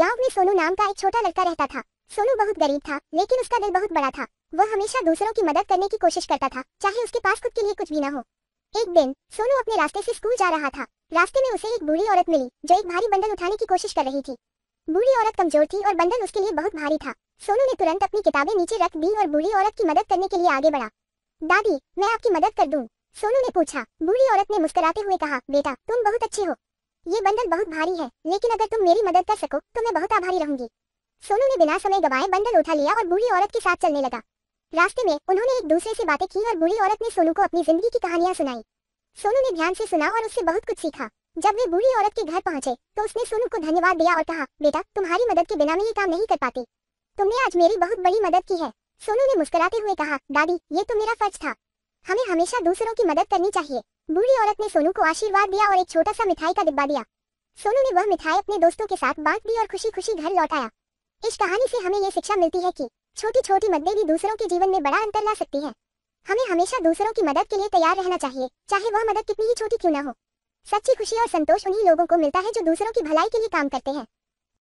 गांव में सोनू नाम का एक छोटा लड़का रहता था सोनू बहुत गरीब था लेकिन उसका दिल बहुत बड़ा था वह हमेशा दूसरों की मदद करने की कोशिश करता था चाहे उसके पास खुद के लिए कुछ भी न हो एक दिन सोनू अपने रास्ते से स्कूल जा रहा था रास्ते में उसे एक बूढ़ी औरत मिली जो एक भारी बंडल उठाने की कोशिश कर रही थी बूढ़ी औरत कमजोर थी और बंडल उसके लिए बहुत भारी था सोनू ने तुरंत अपनी किताबें नीचे रख दी और बूढ़ी औरत की मदद करने के लिए आगे बढ़ा दादी मैं आपकी मदद कर दूँ सोनू ने पूछा बूढ़ी औरत ने मुस्कुराते हुए कहा बेटा तुम बहुत अच्छे हो ये बंधन बहुत भारी है लेकिन अगर तुम मेरी मदद कर सको तो मैं बहुत आभारी रहूंगी सोनू ने बिना समय गवाए बंधन उठा लिया और बूढ़ी औरत के साथ चलने लगा रास्ते में उन्होंने एक दूसरे से बातें की और बूढ़ी औरत ने सोनू को अपनी जिंदगी की कहानियां सुनाई सोनू ने ध्यान से सुना और उससे बहुत कुछ सीखा जब वे बूढ़ी औरत के घर पहुंचे तो उसने सोनू को धन्यवाद दिया और कहा बेटा तुम्हारी मदद के बिना मैं ये काम नहीं कर पाती तुमने आज मेरी बहुत बड़ी मदद की है सोनू ने मुस्कुराते हुए कहा दादी ये तो मेरा फर्ज था हमें हमेशा दूसरों की मदद करनी चाहिए बूढ़ी औरत ने सोनू को आशीर्वाद दिया और एक छोटा सा मिठाई का डिब्बा दिया सोनू ने वह मिठाई अपने दोस्तों के साथ बांट दी और खुशी खुशी घर लौट आया इस कहानी से हमें ये शिक्षा मिलती है कि छोटी छोटी मददें भी दूसरों के जीवन में बड़ा अंतर ला सकती है हमें हमेशा दूसरों की मदद के लिए तैयार रहना चाहिए चाहे वह मदद कितनी ही छोटी क्यों ना हो सच्ची खुशी और संतोष उन्हीं लोगों को मिलता है जो दूसरों की भलाई के लिए काम करते हैं